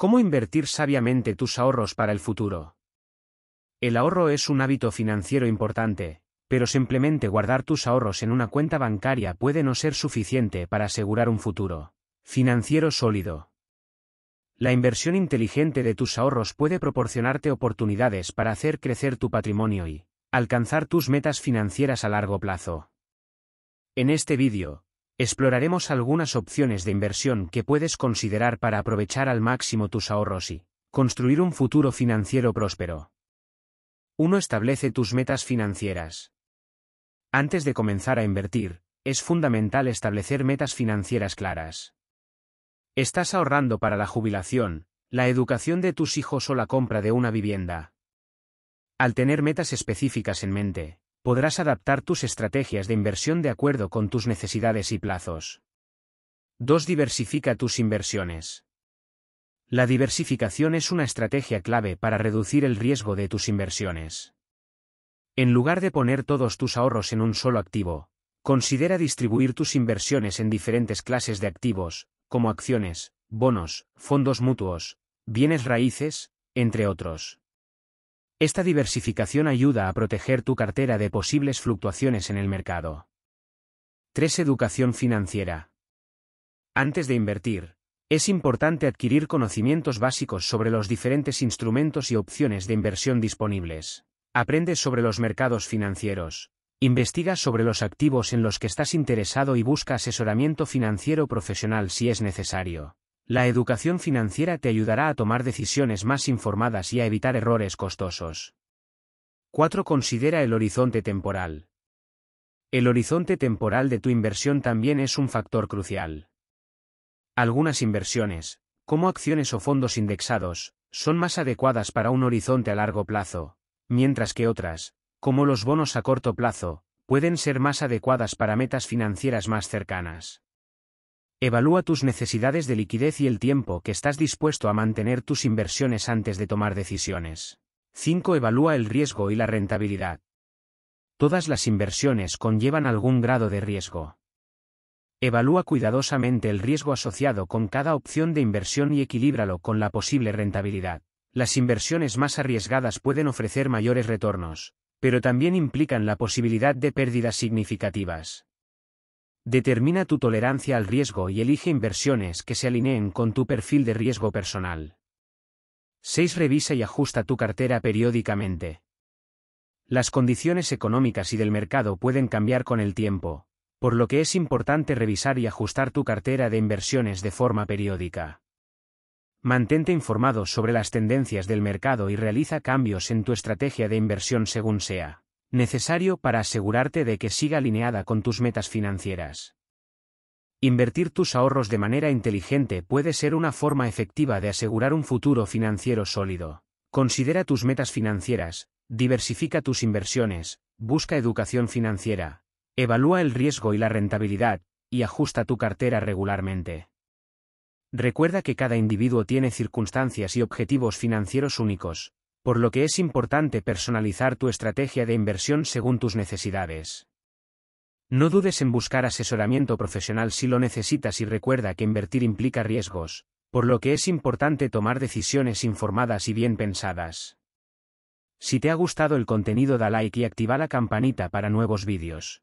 ¿Cómo invertir sabiamente tus ahorros para el futuro? El ahorro es un hábito financiero importante, pero simplemente guardar tus ahorros en una cuenta bancaria puede no ser suficiente para asegurar un futuro financiero sólido. La inversión inteligente de tus ahorros puede proporcionarte oportunidades para hacer crecer tu patrimonio y alcanzar tus metas financieras a largo plazo. En este vídeo, Exploraremos algunas opciones de inversión que puedes considerar para aprovechar al máximo tus ahorros y construir un futuro financiero próspero. 1. Establece tus metas financieras. Antes de comenzar a invertir, es fundamental establecer metas financieras claras. Estás ahorrando para la jubilación, la educación de tus hijos o la compra de una vivienda. Al tener metas específicas en mente, podrás adaptar tus estrategias de inversión de acuerdo con tus necesidades y plazos. 2. Diversifica tus inversiones. La diversificación es una estrategia clave para reducir el riesgo de tus inversiones. En lugar de poner todos tus ahorros en un solo activo, considera distribuir tus inversiones en diferentes clases de activos, como acciones, bonos, fondos mutuos, bienes raíces, entre otros. Esta diversificación ayuda a proteger tu cartera de posibles fluctuaciones en el mercado. 3. Educación financiera. Antes de invertir, es importante adquirir conocimientos básicos sobre los diferentes instrumentos y opciones de inversión disponibles. Aprende sobre los mercados financieros, Investiga sobre los activos en los que estás interesado y busca asesoramiento financiero profesional si es necesario. La educación financiera te ayudará a tomar decisiones más informadas y a evitar errores costosos. 4. Considera el horizonte temporal. El horizonte temporal de tu inversión también es un factor crucial. Algunas inversiones, como acciones o fondos indexados, son más adecuadas para un horizonte a largo plazo, mientras que otras, como los bonos a corto plazo, pueden ser más adecuadas para metas financieras más cercanas. Evalúa tus necesidades de liquidez y el tiempo que estás dispuesto a mantener tus inversiones antes de tomar decisiones. 5. Evalúa el riesgo y la rentabilidad. Todas las inversiones conllevan algún grado de riesgo. Evalúa cuidadosamente el riesgo asociado con cada opción de inversión y equilíbralo con la posible rentabilidad. Las inversiones más arriesgadas pueden ofrecer mayores retornos, pero también implican la posibilidad de pérdidas significativas. Determina tu tolerancia al riesgo y elige inversiones que se alineen con tu perfil de riesgo personal. 6. Revisa y ajusta tu cartera periódicamente. Las condiciones económicas y del mercado pueden cambiar con el tiempo, por lo que es importante revisar y ajustar tu cartera de inversiones de forma periódica. Mantente informado sobre las tendencias del mercado y realiza cambios en tu estrategia de inversión según sea necesario para asegurarte de que siga alineada con tus metas financieras. Invertir tus ahorros de manera inteligente puede ser una forma efectiva de asegurar un futuro financiero sólido. Considera tus metas financieras, diversifica tus inversiones, busca educación financiera, evalúa el riesgo y la rentabilidad, y ajusta tu cartera regularmente. Recuerda que cada individuo tiene circunstancias y objetivos financieros únicos, por lo que es importante personalizar tu estrategia de inversión según tus necesidades. No dudes en buscar asesoramiento profesional si lo necesitas y recuerda que invertir implica riesgos, por lo que es importante tomar decisiones informadas y bien pensadas. Si te ha gustado el contenido da like y activa la campanita para nuevos vídeos.